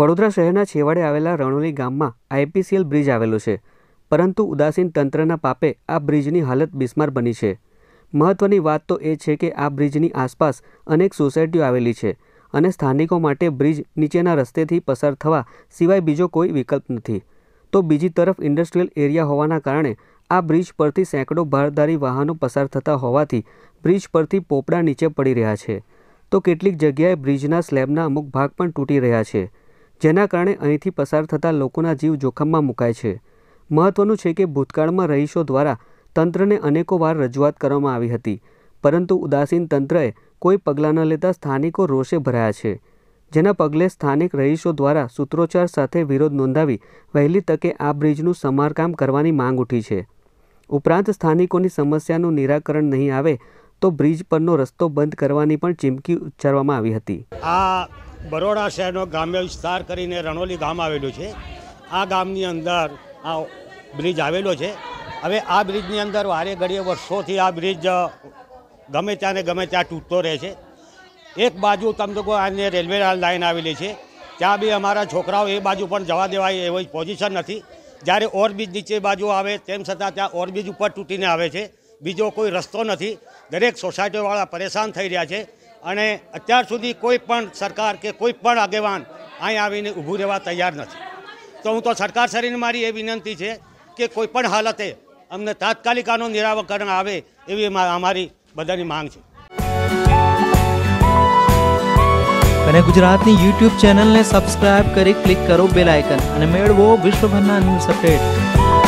વડોદરા શહેરના છેવાડે આવેલા રણોલી ગામમાં આઈપીસીએલ બ્રિજ આવેલો છે પરંતુ ઉદાસીન તંત્રના પાપે આ બ્રિજની હાલત બિસ્માર બની છે મહત્વની વાત તો એ છે કે આ બ્રિજની આસપાસ અનેક સોસાયટીઓ આવેલી છે અને સ્થાનિકો માટે બ્રિજ નીચેના રસ્તેથી પસાર થવા સિવાય બીજો કોઈ વિકલ્પ નથી તો બીજી તરફ ઇન્ડસ્ટ્રીયલ એરિયા હોવાના કારણે આ બ્રિજ પરથી સેંકડો ભારદારી વાહનો પસાર થતા હોવાથી બ્રિજ પરથી પોપડા નીચે પડી રહ્યા છે તો કેટલીક જગ્યાએ બ્રિજના સ્લેબના અમુક ભાગ પણ તૂટી રહ્યા છે જેના કારણે અહીંથી પસાર થતા લોકોના જીવ જોખમમાં મુકાય છે મહત્વનું છે કે ભૂતકાળમાં રહીશો દ્વારા તંત્રને અનેકો વાર રજૂઆત કરવામાં આવી હતી પરંતુ ઉદાસીન તંત્રએ કોઈ પગલાં ન લેતા સ્થાનિકો રોષે ભરાયા છે જેના પગલે સ્થાનિક રહીશો દ્વારા સૂત્રોચ્ચાર સાથે વિરોધ નોંધાવી વહેલી તકે આ બ્રિજનું સમારકામ કરવાની માંગ ઉઠી છે ઉપરાંત સ્થાનિકોની સમસ્યાનું નિરાકરણ નહીં આવે તો બ્રિજ પરનો રસ્તો બંધ કરવાની પણ ચીમકી ઉચ્ચારવામાં આવી હતી આ બરોડા શહેરનો ગ્રામ્ય વિસ્તાર કરીને રણોલી ગામ આવેલું છે આ ગામની અંદર આ બ્રિજ આવેલો છે હવે આ બ્રિજની અંદર વારે ઘડીએ વર્ષોથી આ બ્રિજ ગમે ત્યાં ને ગમે ત્યાં તૂટતો રહે છે એક બાજુ તમે લોકો આને રેલવે લાઈન આવેલી છે ત્યાં બી અમારા છોકરાઓ એ બાજુ પણ જવા દેવાય એવી પોઝિશન નથી જ્યારે ઓરબ્રિજ નીચે બાજુ આવે તેમ છતાં ત્યાં ઓરબ્રિજ ઉપર તૂટીને આવે છે બીજો કોઈ રસ્તો નથી દરેક સોસાયટીવાળા પરેશાન થઈ રહ્યા છે અને અત્યાર સુધી કોઈ પણ સરકાર કે કોઈ પણ આગેવાન અહીં આવીને ઊભું રહેવા તૈયાર નથી તો હું તો સરકાર શ્રીને મારી એ વિનંતી છે કે કોઈ પણ હાલતે અમને તાત્કાલિક આનું નિરાકરણ આવે એવી અમારી બધાની માંગ છે અને ગુજરાતની યુટ્યુબ ચેનલને સબસ્ક્રાઈબ કરી ક્લિક કરો બેલ આઇકન અને મેળવો વિશ્વભરના ન્યૂઝ અપડેટ